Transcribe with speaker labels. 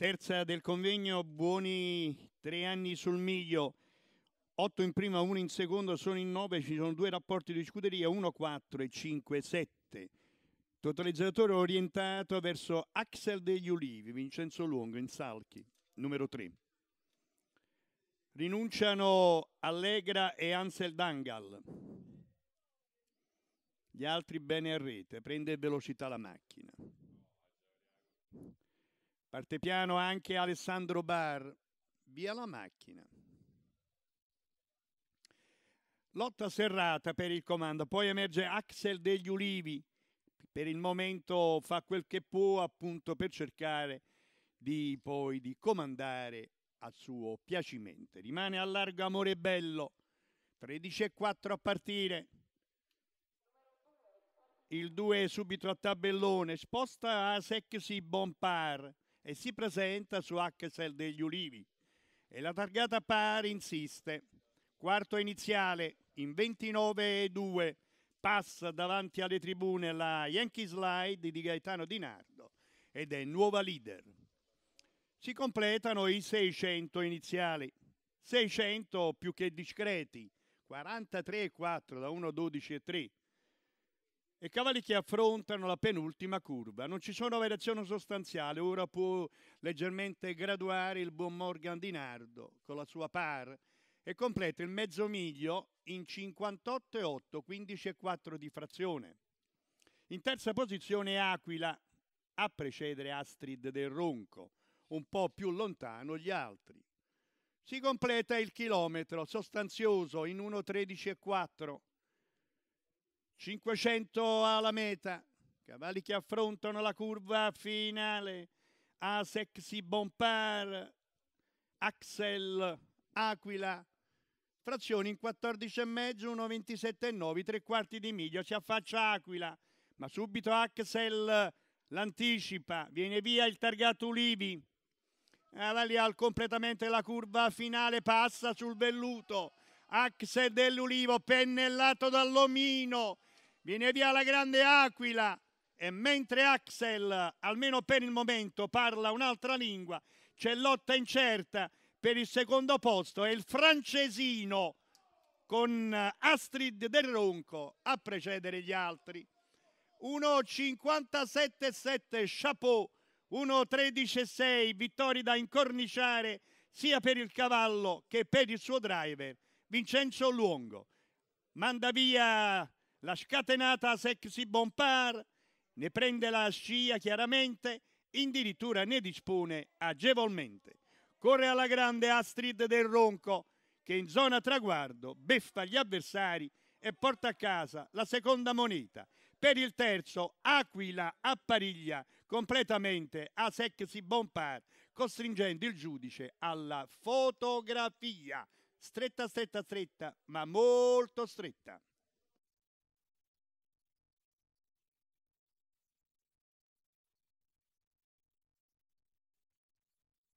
Speaker 1: Terza del convegno, buoni tre anni sul miglio. otto in prima, uno in secondo, sono in nove, ci sono due rapporti di scuderia, 1, 4 e 5, 7. Totalizzatore orientato verso Axel degli Ulivi, Vincenzo Longo in Salchi, numero 3. Rinunciano Allegra e Ansel Dangal. Gli altri bene a rete, prende velocità la macchina. Parte piano anche Alessandro Bar, via la macchina. Lotta serrata per il comando, poi emerge Axel degli Ulivi, per il momento fa quel che può appunto per cercare di poi di comandare a suo piacimento. Rimane a largo amore bello, 13 e 4 a partire. Il 2 subito a tabellone, sposta a Sexy Bonpar, e si presenta su Axel degli Ulivi. E la targata pari insiste. Quarto iniziale in 29 e 2 passa davanti alle tribune la Yankee Slide di Gaetano Di Nardo ed è nuova leader. Si completano i 600 iniziali, 600 più che discreti, 43 e 4 da e 3 e cavalli che affrontano la penultima curva. Non ci sono variazioni sostanziali, ora può leggermente graduare il buon Morgan di Nardo con la sua par e completa il mezzo miglio in 58,8, 15,4 di frazione. In terza posizione Aquila, a precedere Astrid del Ronco, un po' più lontano gli altri. Si completa il chilometro sostanzioso in 1,13,4 500 alla meta, cavalli che affrontano la curva finale, a Sexy Bompar, Axel, Aquila, frazioni in 14,5, 1,27,9, tre quarti di miglio, si affaccia Aquila, ma subito Axel l'anticipa, viene via il targato Ulivi, Cavalli al completamente la curva finale, passa sul velluto, Axel dell'Ulivo, pennellato dall'Omino, Viene via la grande Aquila e mentre Axel, almeno per il momento, parla un'altra lingua, c'è lotta incerta per il secondo posto e il francesino con Astrid Del Ronco a precedere gli altri. 1.57.7 Chapeau, 1.13.6 vittorie da incorniciare sia per il cavallo che per il suo driver Vincenzo Luongo. Manda via la scatenata sexy Bompard ne prende la scia chiaramente, addirittura ne dispone agevolmente. Corre alla grande Astrid del Ronco che in zona traguardo beffa gli avversari e porta a casa la seconda moneta. Per il terzo Aquila appariglia completamente a sexy Bompard costringendo il giudice alla fotografia. Stretta, stretta, stretta, ma molto stretta.